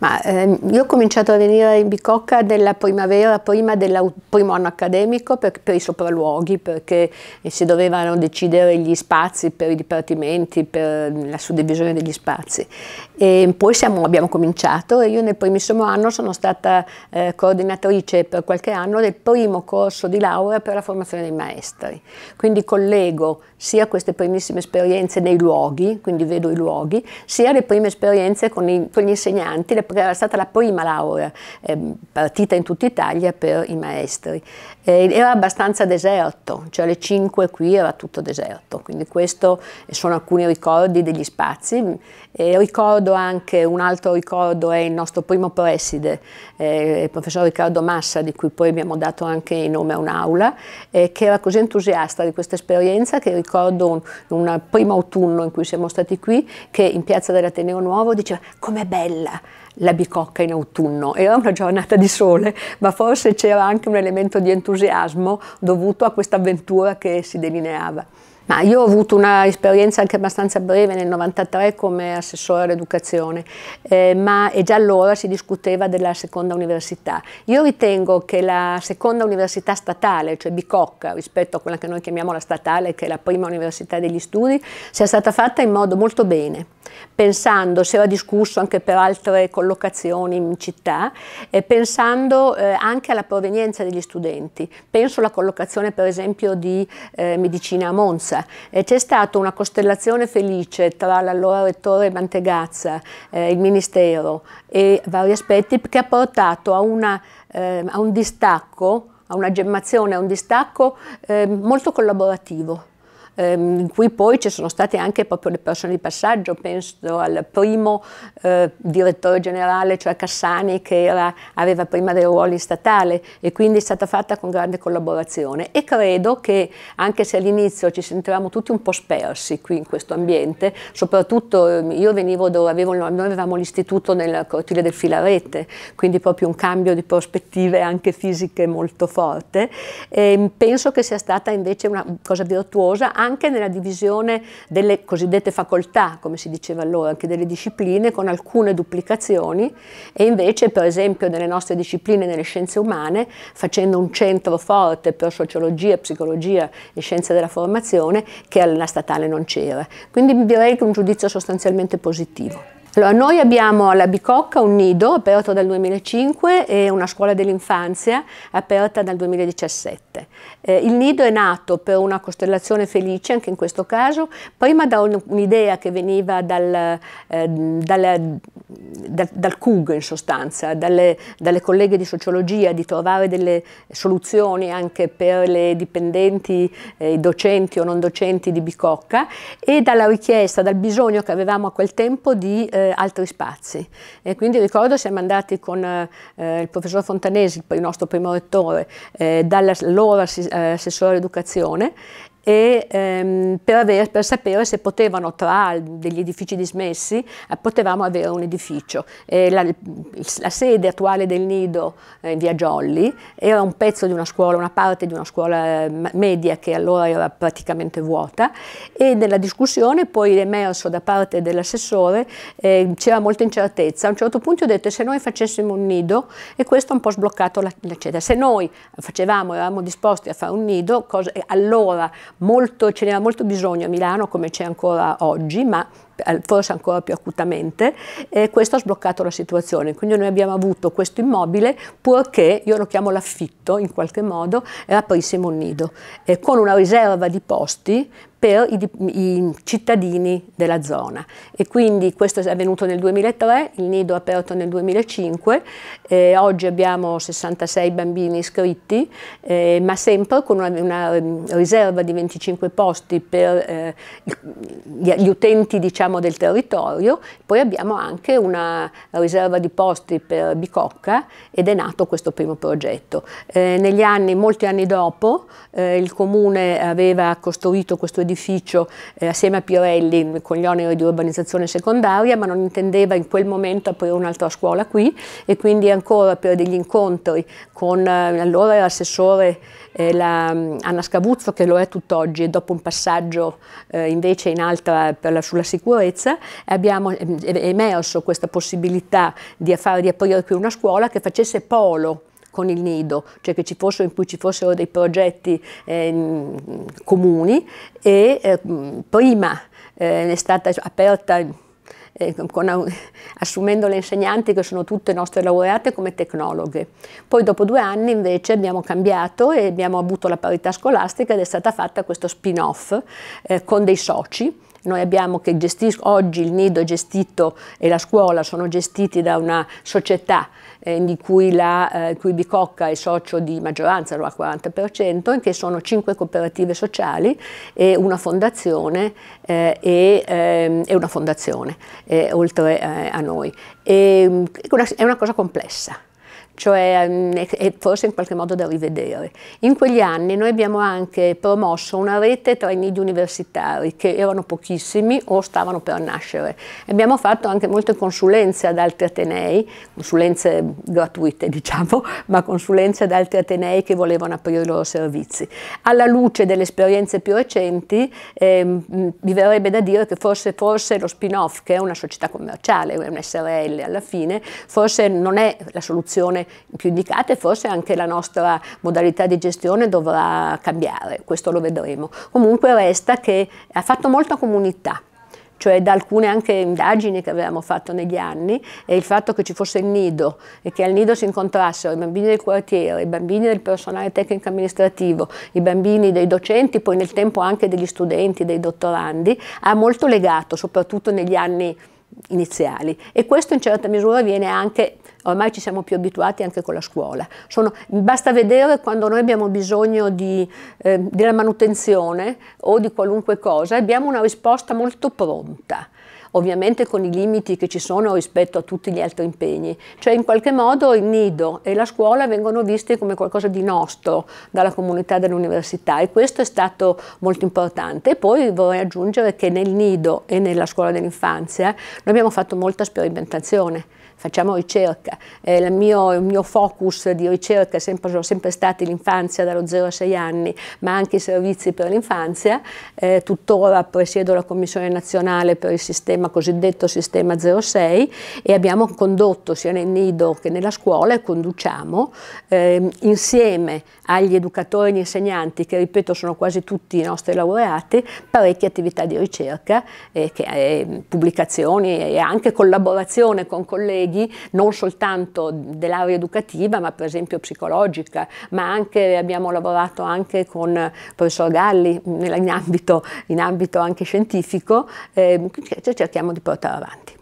Ma, eh, io ho cominciato a venire in Bicocca nella primavera, prima del primo anno accademico, per, per i sopralluoghi, perché eh, si dovevano decidere gli spazi per i dipartimenti, per mm, la suddivisione degli spazi. E poi siamo, abbiamo cominciato e io nel primissimo anno sono stata eh, coordinatrice per qualche anno del primo corso di laurea per la formazione dei maestri. Quindi collego sia queste primissime esperienze nei luoghi, quindi vedo i luoghi, sia le prime esperienze con, i, con gli insegnanti, le era stata la prima laurea eh, partita in tutta Italia per i maestri. Eh, era abbastanza deserto, cioè alle 5 qui era tutto deserto, quindi questi eh, sono alcuni ricordi degli spazi. E ricordo anche, un altro ricordo è il nostro primo preside, eh, il professor Riccardo Massa, di cui poi abbiamo dato anche il nome a un'aula, eh, che era così entusiasta di questa esperienza che ricordo un, un primo autunno in cui siamo stati qui, che in piazza dell'Ateneo Nuovo diceva com'è bella la bicocca in autunno. Era una giornata di sole, ma forse c'era anche un elemento di entusiasmo dovuto a questa avventura che si delineava. Ma io ho avuto un'esperienza anche abbastanza breve nel 1993 come assessore all'educazione, eh, ma già allora si discuteva della seconda università. Io ritengo che la seconda università statale, cioè Bicocca, rispetto a quella che noi chiamiamo la statale, che è la prima università degli studi, sia stata fatta in modo molto bene, pensando, si era discusso anche per altre collocazioni in città, eh, pensando eh, anche alla provenienza degli studenti. Penso alla collocazione per esempio di eh, medicina a Monza, Mantegazza e c'è stata una costellazione felice tra l'allora rettore Mantegazza, eh, il Ministero e vari aspetti che ha portato a, una, eh, a un distacco, a una gemmazione, a un distacco eh, molto collaborativo ehm, in cui poi ci sono state anche proprio le persone di passaggio, penso al primo eh, direttore generale, cioè Cassani, che era, aveva prima dei ruoli statali e quindi è stata fatta con grande collaborazione e credo che anche se all'inizio ci sentivamo tutti un po' spersi qui in questo ambiente, soprattutto ehm, io venivo dove avevo, noi avevamo l'istituto nel cortile del Filarete, quindi proprio un cambio di prospettive anche fisiche molto forte, e ehm, penso che sia stata invece una cosa virtuosa anche nella divisione delle cosiddette facoltà, come si diceva allora, anche delle discipline con alcune duplicazioni e invece per esempio nelle nostre discipline, nelle scienze umane, facendo un centro forte per sociologia, psicologia e scienze della formazione che alla statale non c'era. Quindi direi che è un giudizio sostanzialmente positivo. Allora, noi abbiamo alla Bicocca un nido aperto dal 2005 e una scuola dell'infanzia aperta dal 2017. Eh, il nido è nato per una costellazione felice, anche in questo caso, prima da un'idea che veniva dal, eh, dal, dal, dal, CUG in sostanza, dalle, dalle, colleghe di sociologia, di trovare delle soluzioni anche per le dipendenti, eh, docenti o non docenti di Bicocca e dalla richiesta, dal bisogno che avevamo a quel tempo di eh, eh, altri spazi. E quindi ricordo siamo andati con eh, eh il professor Fontanesi, il, nostro primo rettore, eh, dall'allora eh, assessore all'educazione e, ehm, per, aver, per, sapere se potevano tra degli edifici dismessi eh, potevamo avere un edificio. Eh, la, la, sede attuale del Nido eh, via Giolli era un pezzo di una scuola, una parte di una scuola eh, media che allora era praticamente vuota e nella discussione poi emerso da parte dell'assessore eh, c'era molta incertezza. A un certo punto ho detto se noi facessimo un nido e questo ha un po' sbloccato la, la cena. Se noi facevamo, eravamo disposti a fare un nido, cosa, allora molto, ce n'era molto bisogno a Milano come c'è ancora oggi, ma eh, forse ancora più acutamente, e questo ha sbloccato la situazione. Quindi noi abbiamo avuto questo immobile, purché, io lo chiamo l'affitto in qualche modo, e aprissimo un nido, eh, con una riserva di posti per i, i, cittadini della zona e quindi questo è avvenuto nel 2003, il nido è aperto nel 2005, eh, oggi abbiamo 66 bambini iscritti eh, ma sempre con una, una, mm, riserva di 25 posti per eh, gli, gli utenti diciamo diciamo, del territorio, poi abbiamo anche una riserva di posti per Bicocca ed è nato questo primo progetto. Eh, negli anni, molti anni dopo, eh, il comune aveva costruito questo edificio eh, assieme a Pirelli con gli oneri di urbanizzazione secondaria, ma non intendeva in quel momento aprire un'altra scuola qui e quindi ancora per degli incontri con eh, allora era assessore eh, la, Anna Scavuzzo, che lo è tutt'oggi, e dopo un passaggio eh, invece in altra per la, sulla sicurezza sicurezza abbiamo ehm, emerso questa possibilità di, fare, di aprire qui una scuola che facesse polo con il nido, cioè ci fosse, in cui ci fossero dei progetti eh, comuni e eh, prima eh, è stata aperta ehm, con, assumendo le insegnanti che sono tutte nostre laureate come tecnologhe. Poi dopo due anni invece abbiamo cambiato e abbiamo avuto la parità scolastica ed è stata fatta questo spin-off eh, con dei soci noi abbiamo che gestis- oggi il nido gestito e la scuola sono gestiti da una società eh, di cui, la, eh, cui Bicocca è socio di maggioranza, al 40%, in che sono cinque cooperative sociali e una fondazione, eh, e, ehm, e una fondazione eh, oltre eh, a noi. E, ehm, è una cosa complessa cioè è mm, forse in qualche modo da rivedere. In quegli anni noi abbiamo anche promosso una rete tra i nidi universitari che erano pochissimi o stavano per nascere. Abbiamo fatto anche molte consulenze ad altri atenei, consulenze gratuite diciamo, ma consulenze ad altri atenei che volevano aprire i loro servizi. Alla luce delle esperienze più recenti eh, mi verrebbe da dire che forse, forse lo spin-off, che è una società commerciale, è un SRL alla fine, forse non è la soluzione più indicate, forse anche la nostra modalità di gestione dovrà cambiare, questo lo vedremo. Comunque resta che ha fatto molta comunità cioè da alcune anche indagini che avevamo fatto negli anni, e il fatto che ci fosse il nido e che al nido si incontrassero i bambini del quartiere, i bambini del personale tecnico amministrativo, i bambini dei docenti, poi nel tempo anche degli studenti, dei dottorandi, ha molto legato, soprattutto negli anni iniziali e questo in certa misura viene anche, ormai ci siamo più abituati anche con la scuola. Sono, basta vedere quando noi abbiamo bisogno di, eh, della manutenzione o di qualunque cosa, abbiamo una risposta molto pronta ovviamente con i limiti che ci sono rispetto a tutti gli altri impegni. Cioè in qualche modo il nido e la scuola vengono visti come qualcosa di nostro dalla comunità dell'università e questo è stato molto importante. E poi vorrei aggiungere che nel nido e nella scuola dell'infanzia noi abbiamo fatto molta sperimentazione facciamo ricerca. Eh, il, mio, il, mio, focus di ricerca è sempre, sono sempre stati l'infanzia dallo 0 a 6 anni, ma anche i servizi per l'infanzia. Eh, tuttora presiedo la Commissione nazionale per il sistema sistema cosiddetto sistema 06 e abbiamo condotto sia nel nido che nella scuola e conduciamo eh, insieme agli educatori e agli insegnanti, che ripeto sono quasi tutti i nostri laureati, parecchie attività di ricerca, eh, che, eh, pubblicazioni e anche collaborazione con colleghi non soltanto dell'area educativa ma per esempio psicologica, ma anche abbiamo lavorato anche con il eh, professor Galli in ambito, in ambito anche scientifico, eh, cerchiamo di portare avanti.